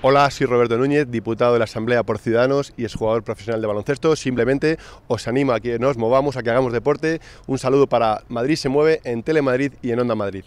Hola, soy Roberto Núñez, diputado de la Asamblea por Ciudadanos y es jugador profesional de baloncesto. Simplemente os animo a que nos movamos, a que hagamos deporte. Un saludo para Madrid se mueve en Telemadrid y en Onda Madrid.